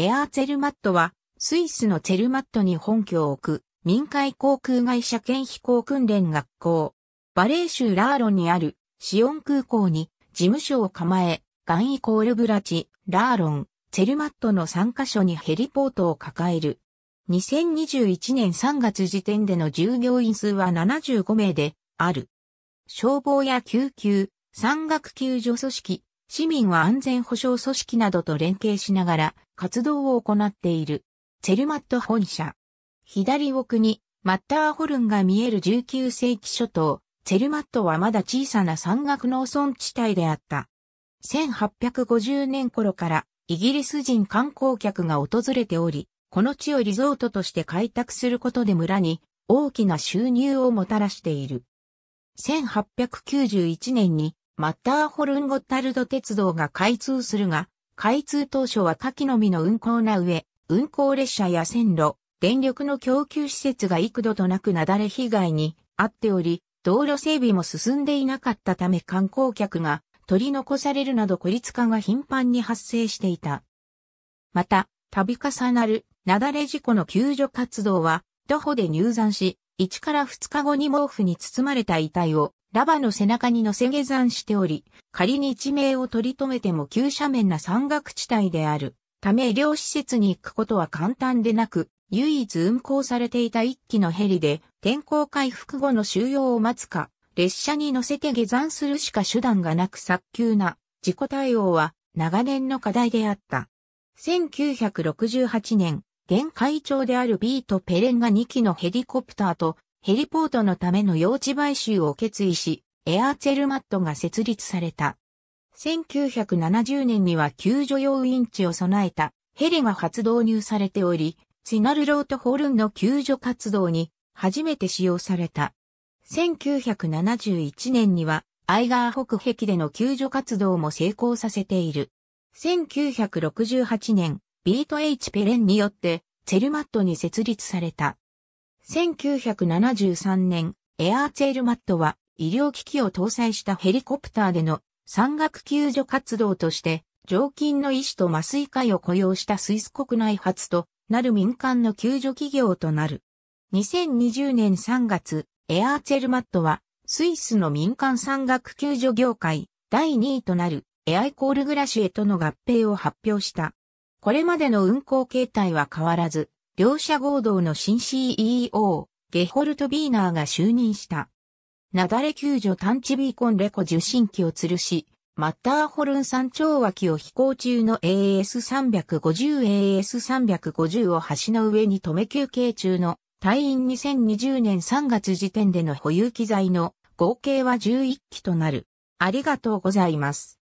エアーツェルマットは、スイスのツェルマットに本拠を置く、民間航空会社兼飛行訓練学校。バレー州ラーロンにある、シオン空港に、事務所を構え、ガンイコールブラチ、ラーロン、ツェルマットの3カ所にヘリポートを抱える。2021年3月時点での従業員数は75名である。消防や救急、山岳救助組織、市民は安全保障組織などと連携しながら、活動を行っている。ツェルマット本社。左奥にマッターホルンが見える19世紀初頭、ツェルマットはまだ小さな山岳農村地帯であった。1850年頃からイギリス人観光客が訪れており、この地をリゾートとして開拓することで村に大きな収入をもたらしている。1891年にマッターホルンゴッタルド鉄道が開通するが、開通当初は下記のみの運行な上、運行列車や線路、電力の供給施設が幾度となく雪崩被害にあっており、道路整備も進んでいなかったため観光客が取り残されるなど孤立化が頻繁に発生していた。また、度重なる雪崩事故の救助活動は、徒歩で入山し、1から2日後に毛布に包まれた遺体をラバの背中に乗せ下山しており、仮に地名を取り留めても急斜面な山岳地帯である。ため医療施設に行くことは簡単でなく、唯一運行されていた一機のヘリで、天候回復後の収容を待つか、列車に乗せて下山するしか手段がなく早急な事故対応は長年の課題であった。1968年、現会長であるビート・ペレンが2機のヘリコプターとヘリポートのための用地買収を決意し、エアーツェルマットが設立された。1970年には救助用インチを備えたヘリが初導入されており、ツナルロートホルンの救助活動に初めて使用された。1971年にはアイガー北壁での救助活動も成功させている。1968年、ビート H ペレンによって、ツェルマットに設立された。1973年、エアーツェルマットは医療機器を搭載したヘリコプターでの山岳救助活動として、常勤の医師と麻酔科医を雇用したスイス国内初となる民間の救助企業となる。2020年3月、エアーツェルマットは、スイスの民間山岳救助業界第2位となるエアイコールグラシエとの合併を発表した。これまでの運行形態は変わらず、両社合同の新 CEO、ゲホルト・ビーナーが就任した。雪崩救助探知ビーコンレコ受信機を吊るし、マッターホルン山頂脇を飛行中の AS350、AS350 を橋の上に止め休憩中の隊員2020年3月時点での保有機材の合計は11機となる。ありがとうございます。